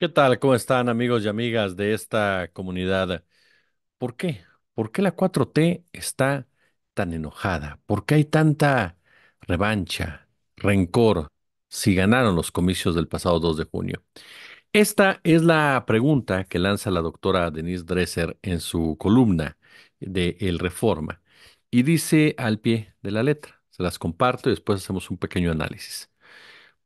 ¿Qué tal? ¿Cómo están amigos y amigas de esta comunidad? ¿Por qué? ¿Por qué la 4T está tan enojada? ¿Por qué hay tanta revancha, rencor, si ganaron los comicios del pasado 2 de junio? Esta es la pregunta que lanza la doctora Denise Dresser en su columna de El Reforma y dice al pie de la letra. Se las comparto y después hacemos un pequeño análisis.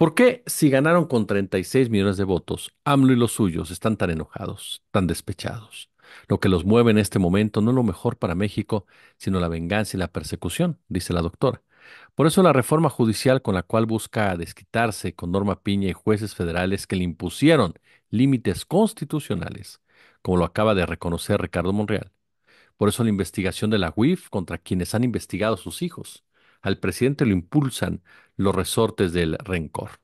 ¿Por qué si ganaron con 36 millones de votos, AMLO y los suyos están tan enojados, tan despechados? Lo que los mueve en este momento no es lo mejor para México, sino la venganza y la persecución, dice la doctora. Por eso la reforma judicial con la cual busca desquitarse con Norma Piña y jueces federales que le impusieron límites constitucionales, como lo acaba de reconocer Ricardo Monreal. Por eso la investigación de la UIF contra quienes han investigado a sus hijos, al presidente lo impulsan los resortes del rencor.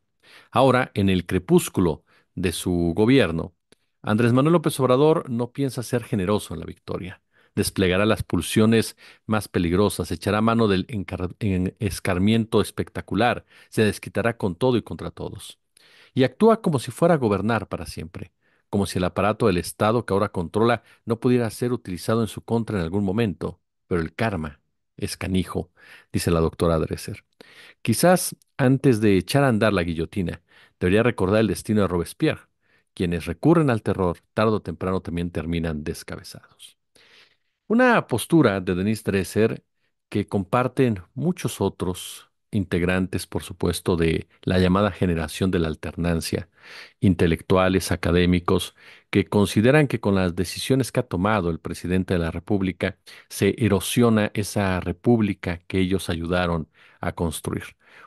Ahora, en el crepúsculo de su gobierno, Andrés Manuel López Obrador no piensa ser generoso en la victoria. Desplegará las pulsiones más peligrosas, echará mano del escarmiento espectacular, se desquitará con todo y contra todos. Y actúa como si fuera a gobernar para siempre, como si el aparato del Estado que ahora controla no pudiera ser utilizado en su contra en algún momento. Pero el karma es canijo, dice la doctora Dresser. Quizás antes de echar a andar la guillotina, debería recordar el destino de Robespierre. Quienes recurren al terror, tarde o temprano también terminan descabezados. Una postura de Denise Dresser que comparten muchos otros integrantes, por supuesto, de la llamada generación de la alternancia, intelectuales, académicos, que consideran que con las decisiones que ha tomado el presidente de la República se erosiona esa república que ellos ayudaron a construir.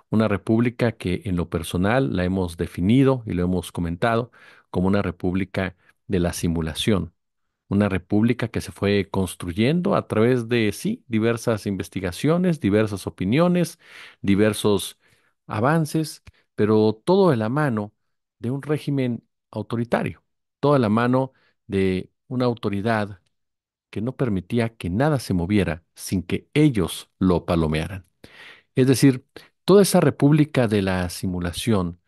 Una república que en lo personal la hemos definido y lo hemos comentado como una república de la simulación, una república que se fue construyendo a través de, sí, diversas investigaciones, diversas opiniones, diversos avances, pero todo de la mano de un régimen autoritario, todo de la mano de una autoridad que no permitía que nada se moviera sin que ellos lo palomearan. Es decir, toda esa república de la simulación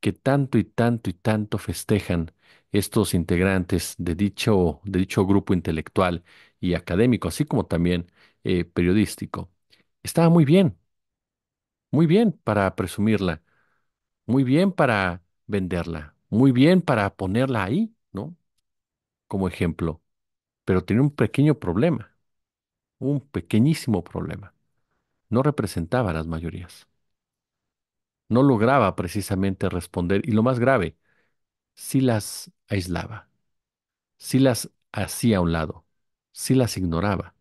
que tanto y tanto y tanto festejan estos integrantes de dicho, de dicho grupo intelectual y académico, así como también eh, periodístico. Estaba muy bien, muy bien para presumirla, muy bien para venderla, muy bien para ponerla ahí, ¿no? Como ejemplo, pero tenía un pequeño problema, un pequeñísimo problema. No representaba a las mayorías. No lograba precisamente responder, y lo más grave, si las aislaba, si las hacía a un lado, si las ignoraba,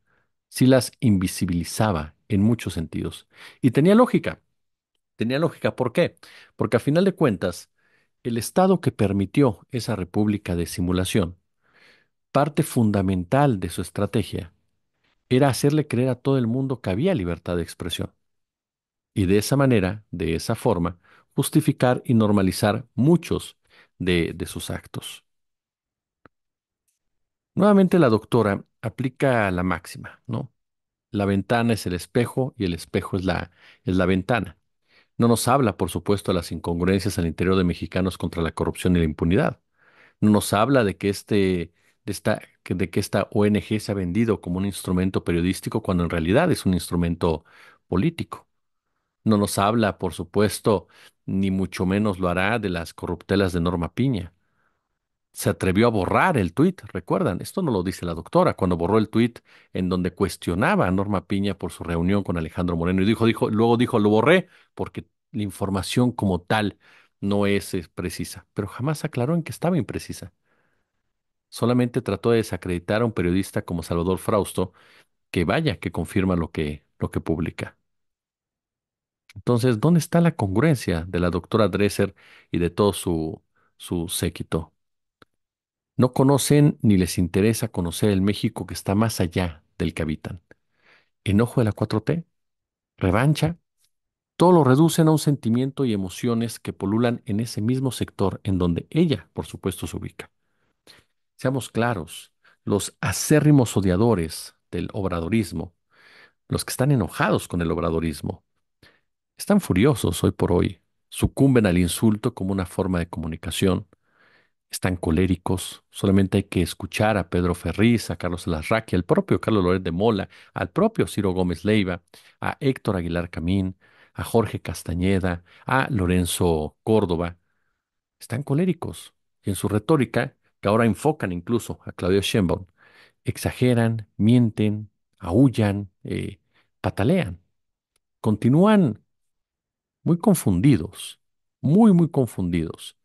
si las invisibilizaba en muchos sentidos. Y tenía lógica, tenía lógica. ¿Por qué? Porque a final de cuentas, el Estado que permitió esa república de simulación, parte fundamental de su estrategia era hacerle creer a todo el mundo que había libertad de expresión. Y de esa manera, de esa forma, justificar y normalizar muchos de, sus actos. Nuevamente la doctora aplica la máxima, ¿no? La ventana es el espejo y el espejo es la, es la ventana. No nos habla, por supuesto, de las incongruencias al interior de mexicanos contra la corrupción y la impunidad. No nos habla de que, este, de esta, de que esta ONG se ha vendido como un instrumento periodístico cuando en realidad es un instrumento político. No nos habla, por supuesto, ni mucho menos lo hará de las corruptelas de Norma Piña. Se atrevió a borrar el tuit, recuerdan, esto no lo dice la doctora, cuando borró el tuit en donde cuestionaba a Norma Piña por su reunión con Alejandro Moreno y dijo, dijo, luego dijo, lo borré porque la información como tal no es precisa, pero jamás aclaró en que estaba imprecisa. Solamente trató de desacreditar a un periodista como Salvador Frausto, que vaya, que confirma lo que, lo que publica. Entonces, ¿dónde está la congruencia de la doctora Dresser y de todo su, séquito? No conocen ni les interesa conocer el México que está más allá del que habitan. Enojo de la 4T, revancha, todo lo reducen a un sentimiento y emociones que polulan en ese mismo sector en donde ella, por supuesto, se ubica. Seamos claros, los acérrimos odiadores del obradorismo, los que están enojados con el obradorismo, están furiosos hoy por hoy, sucumben al insulto como una forma de comunicación, están coléricos, solamente hay que escuchar a Pedro Ferriz, a Carlos Larraqui, al propio Carlos Loret de Mola, al propio Ciro Gómez Leiva, a Héctor Aguilar Camín, a Jorge Castañeda, a Lorenzo Córdoba. Están coléricos y en su retórica, que ahora enfocan incluso a Claudio Sheinbaum, exageran, mienten, aullan, eh, patalean. Continúan muy confundidos, muy, muy confundidos.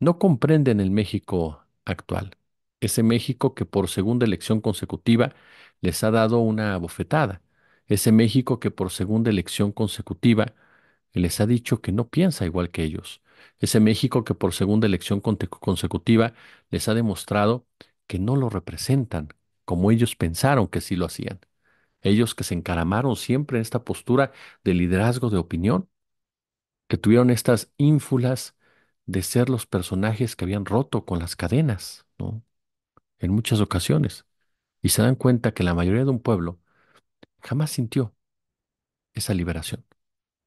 No comprenden el México actual, ese México que por segunda elección consecutiva les ha dado una bofetada, ese México que por segunda elección consecutiva les ha dicho que no piensa igual que ellos, ese México que por segunda elección consecutiva les ha demostrado que no lo representan como ellos pensaron que sí lo hacían. Ellos que se encaramaron siempre en esta postura de liderazgo de opinión, que tuvieron estas ínfulas de ser los personajes que habían roto con las cadenas, ¿no? En muchas ocasiones. Y se dan cuenta que la mayoría de un pueblo jamás sintió esa liberación.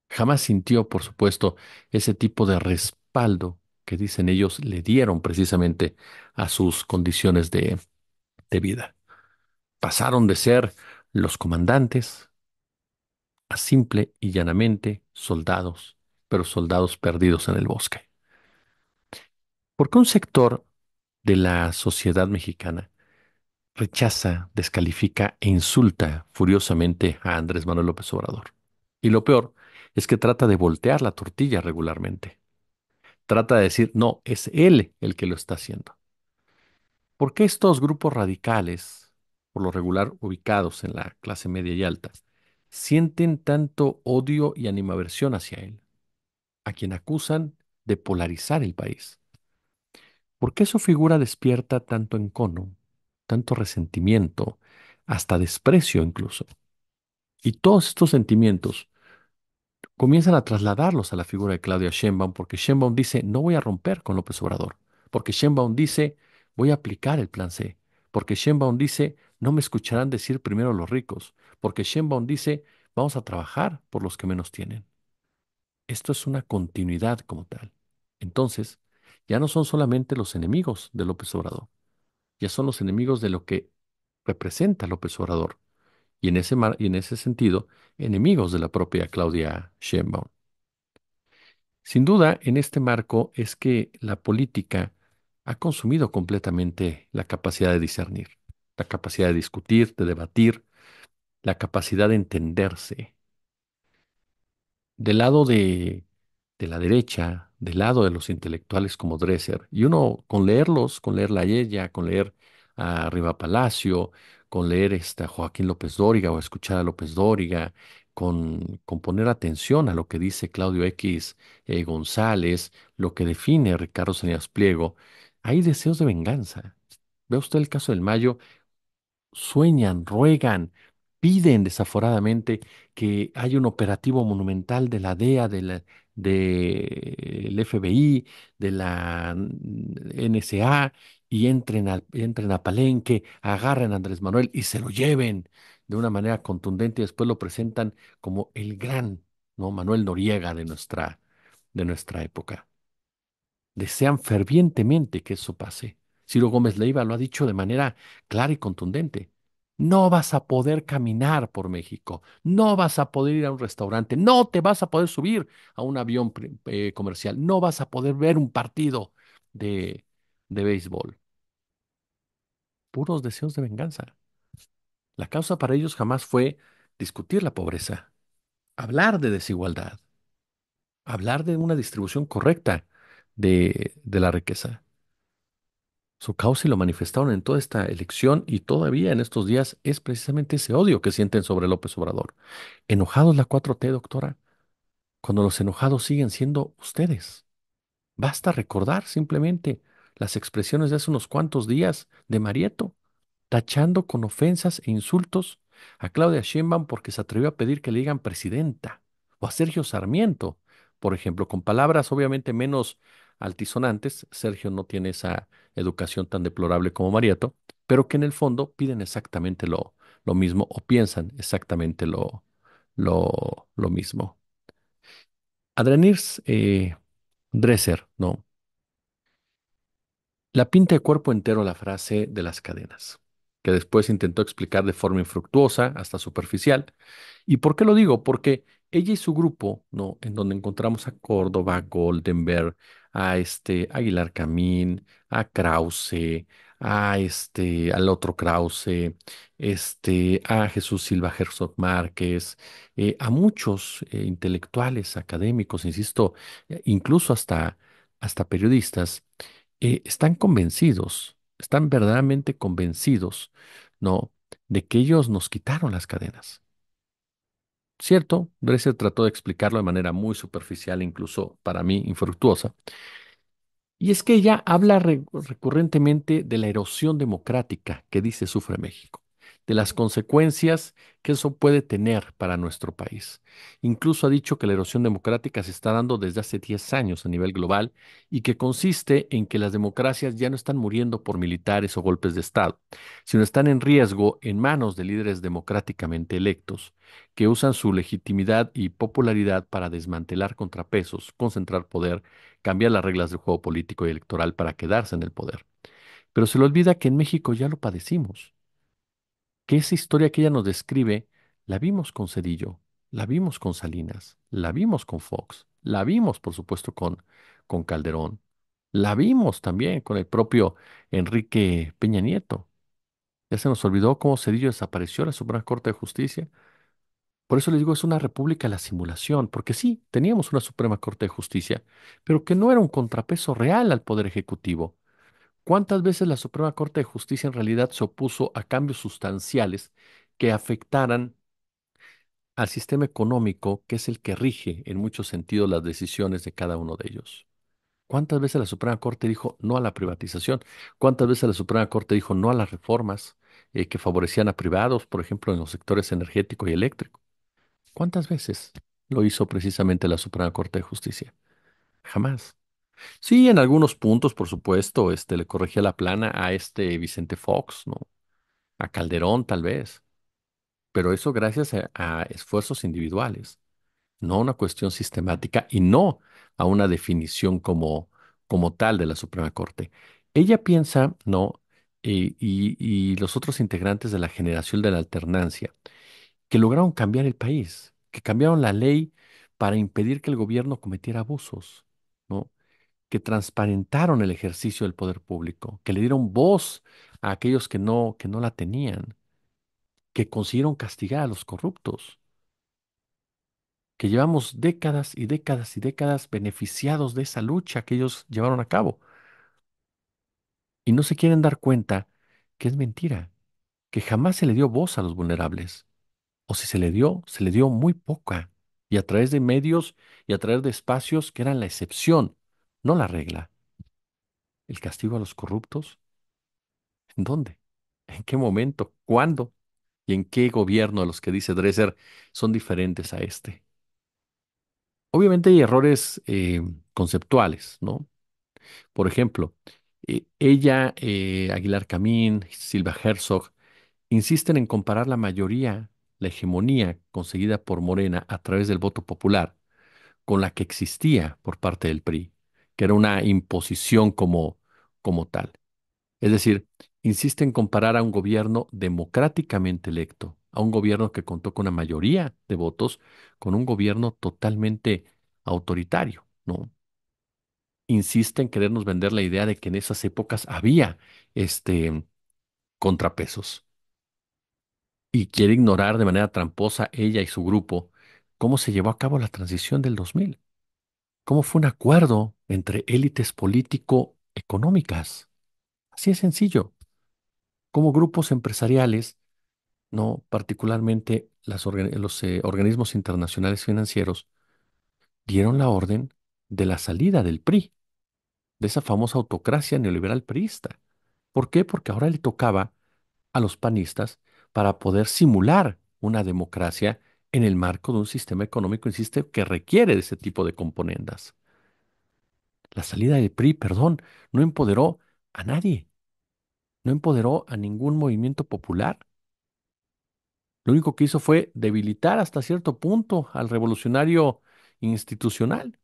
Jamás sintió, por supuesto, ese tipo de respaldo que dicen ellos le dieron precisamente a sus condiciones de, de vida. Pasaron de ser los comandantes a simple y llanamente soldados soldados perdidos en el bosque. ¿Por qué un sector de la sociedad mexicana rechaza, descalifica e insulta furiosamente a Andrés Manuel López Obrador? Y lo peor es que trata de voltear la tortilla regularmente. Trata de decir, no, es él el que lo está haciendo. ¿Por qué estos grupos radicales, por lo regular ubicados en la clase media y alta, sienten tanto odio y animaversión hacia él? a quien acusan de polarizar el país. ¿Por qué su figura despierta tanto encono, tanto resentimiento, hasta desprecio incluso? Y todos estos sentimientos comienzan a trasladarlos a la figura de Claudia Sheinbaum, porque Sheinbaum dice, no voy a romper con López Obrador, porque Sheinbaum dice, voy a aplicar el plan C, porque Sheinbaum dice, no me escucharán decir primero los ricos, porque Sheinbaum dice, vamos a trabajar por los que menos tienen. Esto es una continuidad como tal. Entonces, ya no son solamente los enemigos de López Obrador, ya son los enemigos de lo que representa López Obrador. Y en ese, y en ese sentido, enemigos de la propia Claudia Sheinbaum. Sin duda, en este marco es que la política ha consumido completamente la capacidad de discernir, la capacidad de discutir, de debatir, la capacidad de entenderse, del lado de, de la derecha, del lado de los intelectuales como Dreser, y uno con leerlos, con leer La ella, con leer a Riva Palacio, con leer este, a Joaquín López Dóriga o escuchar a López Dóriga, con, con poner atención a lo que dice Claudio X eh, González, lo que define Ricardo Salinas Pliego, hay deseos de venganza. Ve usted el caso del Mayo, sueñan, ruegan, piden desaforadamente que haya un operativo monumental de la DEA, del FBI, de la NSA, y entren a, Palenque, agarren a Andrés Manuel y se lo lleven de una manera contundente y después lo presentan como el gran Manuel Noriega de nuestra, de nuestra época. Desean fervientemente que eso pase. Ciro Gómez Leiva lo ha dicho de manera clara y contundente no vas a poder caminar por México, no vas a poder ir a un restaurante, no te vas a poder subir a un avión eh, comercial, no vas a poder ver un partido de, béisbol. Puros deseos de venganza. La causa para ellos jamás fue discutir la pobreza, hablar de desigualdad, hablar de una distribución correcta de la riqueza. Su causa y lo manifestaron en toda esta elección y todavía en estos días es precisamente ese odio que sienten sobre López Obrador. Enojados la 4T, doctora, cuando los enojados siguen siendo ustedes. Basta recordar simplemente las expresiones de hace unos cuantos días de Marieto, tachando con ofensas e insultos a Claudia Sheinbaum porque se atrevió a pedir que le digan presidenta, o a Sergio Sarmiento, por ejemplo, con palabras obviamente menos altisonantes. Sergio no tiene esa educación tan deplorable como Mariato, pero que en el fondo piden exactamente lo, lo mismo o piensan exactamente lo, lo, lo mismo. Adrenir eh, Dresser, ¿no? La pinta de cuerpo entero la frase de las cadenas, que después intentó explicar de forma infructuosa, hasta superficial. ¿Y por qué lo digo? Porque ella y su grupo, ¿no? En donde encontramos a Córdoba, a Goldenberg, a este Aguilar Camín, a Krause, a este, al otro Krause, este, a Jesús Silva Herzog Márquez, eh, a muchos eh, intelectuales, académicos, insisto, eh, incluso hasta, hasta periodistas, están convencidos, están verdaderamente convencidos, ¿no? De que ellos nos quitaron las cadenas, Cierto, Dresser trató de explicarlo de manera muy superficial, incluso para mí infructuosa. Y es que ella habla recurrentemente de la erosión democrática que dice sufre México de las consecuencias que eso puede tener para nuestro país. Incluso ha dicho que la erosión democrática se está dando desde hace 10 años a nivel global y que consiste en que las democracias ya no están muriendo por militares o golpes de Estado, sino están en riesgo en manos de líderes democráticamente electos, que usan su legitimidad y popularidad para desmantelar contrapesos, concentrar poder, cambiar las reglas del juego político y electoral para quedarse en el poder. Pero se le olvida que en México ya lo padecimos que esa historia que ella nos describe, la vimos con Cedillo, la vimos con Salinas, la vimos con Fox, la vimos, por supuesto, con, con Calderón, la vimos también con el propio Enrique Peña Nieto. Ya se nos olvidó cómo Cedillo desapareció en la Suprema Corte de Justicia. Por eso les digo, es una república la simulación, porque sí, teníamos una Suprema Corte de Justicia, pero que no era un contrapeso real al Poder Ejecutivo. ¿Cuántas veces la Suprema Corte de Justicia en realidad se opuso a cambios sustanciales que afectaran al sistema económico, que es el que rige en muchos sentidos las decisiones de cada uno de ellos? ¿Cuántas veces la Suprema Corte dijo no a la privatización? ¿Cuántas veces la Suprema Corte dijo no a las reformas eh, que favorecían a privados, por ejemplo, en los sectores energético y eléctrico? ¿Cuántas veces lo hizo precisamente la Suprema Corte de Justicia? Jamás. Sí, en algunos puntos, por supuesto, este, le corregía la plana a este Vicente Fox, ¿no? A Calderón, tal vez. Pero eso gracias a, esfuerzos individuales, no a una cuestión sistemática y no a una definición como, como tal de la Suprema Corte. Ella piensa, ¿no? Eh, y los otros integrantes de la generación de la alternancia, que lograron cambiar el país, que cambiaron la ley para impedir que el gobierno cometiera abusos, ¿no? que transparentaron el ejercicio del poder público, que le dieron voz a aquellos que no, que no la tenían, que consiguieron castigar a los corruptos, que llevamos décadas y décadas y décadas beneficiados de esa lucha que ellos llevaron a cabo. Y no se quieren dar cuenta que es mentira, que jamás se le dio voz a los vulnerables, o si se le dio, se le dio muy poca, y a través de medios y a través de espacios que eran la excepción no la regla. El castigo a los corruptos. ¿En dónde? ¿En qué momento? ¿Cuándo? ¿Y en qué gobierno a los que dice Dresser son diferentes a este? Obviamente hay errores eh, conceptuales, ¿no? Por ejemplo, e, ella, eh, Aguilar Camín, Silva Herzog, insisten en comparar la mayoría, la hegemonía conseguida por Morena a través del voto popular, con la que existía por parte del PRI que era una imposición como, como tal. Es decir, insiste en comparar a un gobierno democráticamente electo, a un gobierno que contó con una mayoría de votos, con un gobierno totalmente autoritario, ¿no? Insiste en querernos vender la idea de que en esas épocas había este, contrapesos. Y quiere ignorar de manera tramposa ella y su grupo cómo se llevó a cabo la transición del 2000. ¿Cómo fue un acuerdo entre élites político-económicas. Así es sencillo. Como grupos empresariales, no particularmente los eh, organismos internacionales financieros, dieron la orden de la salida del PRI, de esa famosa autocracia neoliberal priista. ¿Por qué? Porque ahora le tocaba a los panistas para poder simular una democracia en el marco de un sistema económico, insiste, que requiere de ese tipo de componendas. La salida de PRI, perdón, no empoderó a nadie. No empoderó a ningún movimiento popular. Lo único que hizo fue debilitar hasta cierto punto al revolucionario institucional.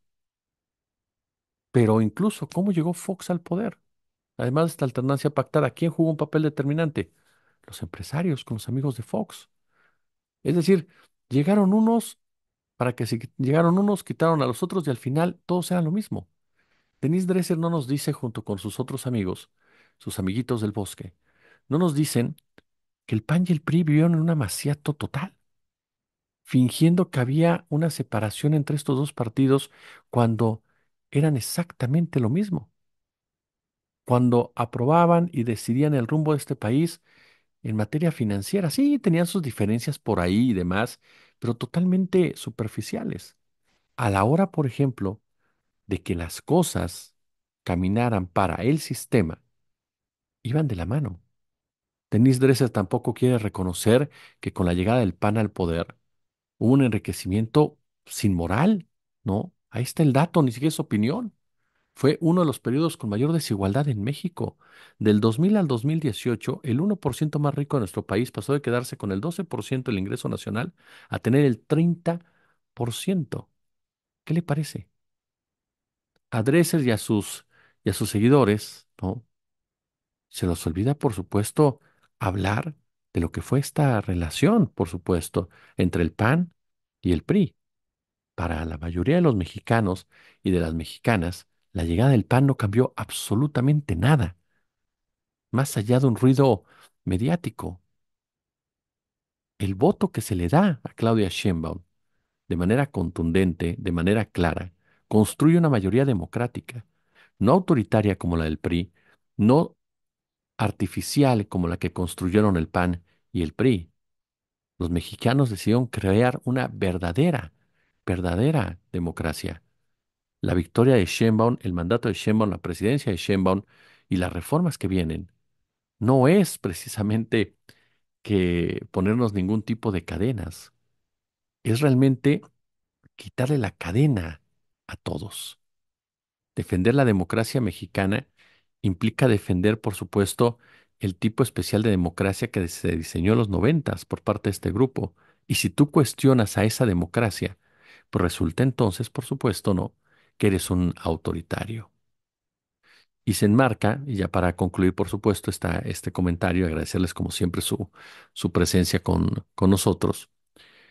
Pero incluso, ¿cómo llegó Fox al poder? Además de esta alternancia pactada, ¿quién jugó un papel determinante? Los empresarios con los amigos de Fox. Es decir, llegaron unos para que si llegaron unos, quitaron a los otros y al final todos eran lo mismo. Denise Dresser no nos dice junto con sus otros amigos, sus amiguitos del bosque, no nos dicen que el pan y el PRI vivieron en un amaciato total, fingiendo que había una separación entre estos dos partidos cuando eran exactamente lo mismo. Cuando aprobaban y decidían el rumbo de este país en materia financiera, sí, tenían sus diferencias por ahí y demás, pero totalmente superficiales. A la hora, por ejemplo, de que las cosas caminaran para el sistema iban de la mano. Denise Dresser tampoco quiere reconocer que con la llegada del PAN al poder hubo un enriquecimiento sin moral, ¿no? Ahí está el dato, ni siquiera es opinión. Fue uno de los periodos con mayor desigualdad en México. Del 2000 al 2018, el 1% más rico de nuestro país pasó de quedarse con el 12% del ingreso nacional a tener el 30%. ¿Qué le parece? a y a sus, y a sus seguidores, ¿no? Se los olvida, por supuesto, hablar de lo que fue esta relación, por supuesto, entre el PAN y el PRI. Para la mayoría de los mexicanos y de las mexicanas, la llegada del PAN no cambió absolutamente nada, más allá de un ruido mediático. El voto que se le da a Claudia Sheinbaum de manera contundente, de manera clara, construye una mayoría democrática, no autoritaria como la del PRI, no artificial como la que construyeron el PAN y el PRI. Los mexicanos decidieron crear una verdadera, verdadera democracia. La victoria de Sheinbaum, el mandato de Sheinbaum, la presidencia de Sheinbaum y las reformas que vienen no es precisamente que ponernos ningún tipo de cadenas. Es realmente quitarle la cadena a todos. Defender la democracia mexicana implica defender, por supuesto, el tipo especial de democracia que se diseñó en los noventas por parte de este grupo. Y si tú cuestionas a esa democracia, pues resulta entonces, por supuesto, no, que eres un autoritario. Y se enmarca, y ya para concluir, por supuesto, está este comentario, agradecerles como siempre su, su presencia con, con nosotros,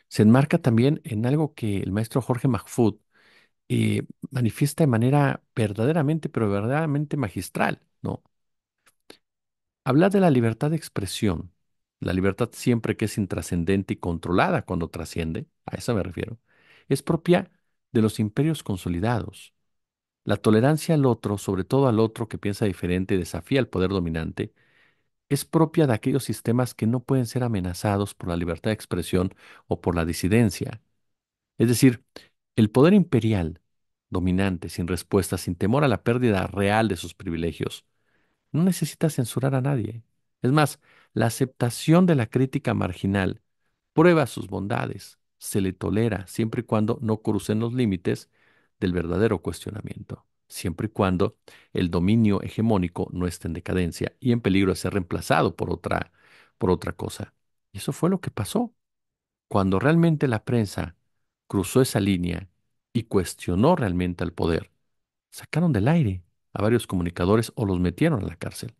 se enmarca también en algo que el maestro Jorge mahfud eh, manifiesta de manera verdaderamente, pero verdaderamente magistral, ¿no? habla de la libertad de expresión, la libertad siempre que es intrascendente y controlada cuando trasciende, a eso me refiero, es propia de los imperios consolidados. La tolerancia al otro, sobre todo al otro que piensa diferente y desafía al poder dominante, es propia de aquellos sistemas que no pueden ser amenazados por la libertad de expresión o por la disidencia. Es decir, el poder imperial dominante, sin respuesta, sin temor a la pérdida real de sus privilegios. No necesita censurar a nadie. Es más, la aceptación de la crítica marginal prueba sus bondades, se le tolera siempre y cuando no crucen los límites del verdadero cuestionamiento, siempre y cuando el dominio hegemónico no esté en decadencia y en peligro de ser reemplazado por otra, por otra cosa. Y eso fue lo que pasó. Cuando realmente la prensa cruzó esa línea y cuestionó realmente al poder. Sacaron del aire a varios comunicadores o los metieron a la cárcel.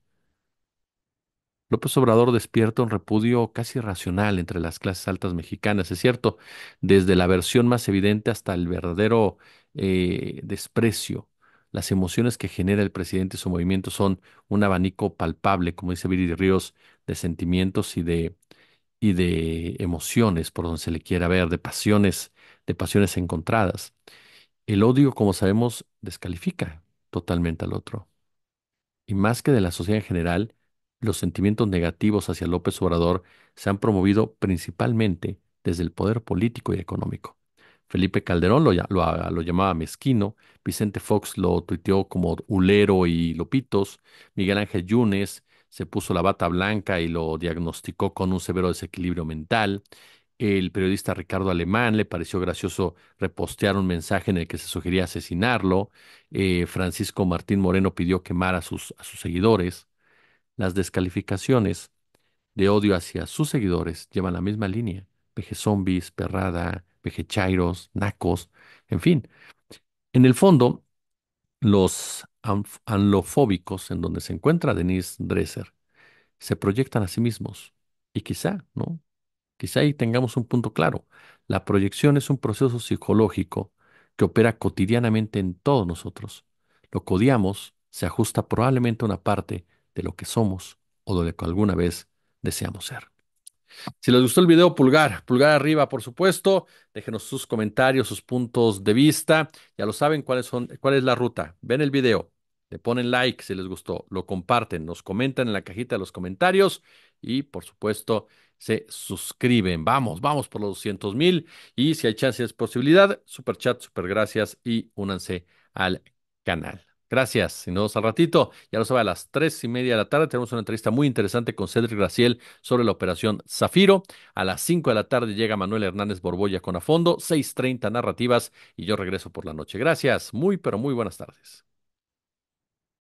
López Obrador despierta un repudio casi racional entre las clases altas mexicanas, es cierto, desde la versión más evidente hasta el verdadero eh, desprecio. Las emociones que genera el presidente y su movimiento son un abanico palpable, como dice Viri Ríos, de sentimientos y de, y de emociones, por donde se le quiera ver, de pasiones de pasiones encontradas. El odio, como sabemos, descalifica totalmente al otro. Y más que de la sociedad en general, los sentimientos negativos hacia López Obrador se han promovido principalmente desde el poder político y económico. Felipe Calderón lo, ah, llamaba mezquino, Vicente Fox lo tuiteó como ulero y lopitos, Miguel Ángel Yunes se puso la bata blanca y lo diagnosticó con un severo desequilibrio mental, el periodista Ricardo Alemán le pareció gracioso repostear un mensaje en el que se sugería asesinarlo. Eh, Francisco Martín Moreno pidió quemar a sus, seguidores. Las descalificaciones de odio hacia sus seguidores llevan la misma línea. peje zombies, perrada, veje nacos, en fin. En el fondo, los anlofóbicos en donde se encuentra Denise Dresser se proyectan a sí mismos y quizá, ¿no? Quizá ahí tengamos un punto claro. La proyección es un proceso psicológico que opera cotidianamente en todos nosotros. Lo que se ajusta probablemente a una parte de lo que somos o de lo que alguna vez deseamos ser. Si les gustó el video, pulgar, pulgar arriba, por supuesto. Déjenos sus comentarios, sus puntos de vista. Ya lo saben cuáles son, cuál es la ruta. Ven el video, le ponen like si les gustó, lo comparten, nos comentan en la cajita de los comentarios y por supuesto se suscriben. Vamos, vamos por los 200 mil y si hay chance es posibilidad, super chat, super gracias y únanse al canal. Gracias. y nos vemos al ratito, ya lo sabe, a las tres y media de la tarde tenemos una entrevista muy interesante con Cedric Graciel sobre la operación Zafiro. A las cinco de la tarde llega Manuel Hernández Borboya con a fondo, 6.30 narrativas y yo regreso por la noche. Gracias. Muy, pero muy buenas tardes.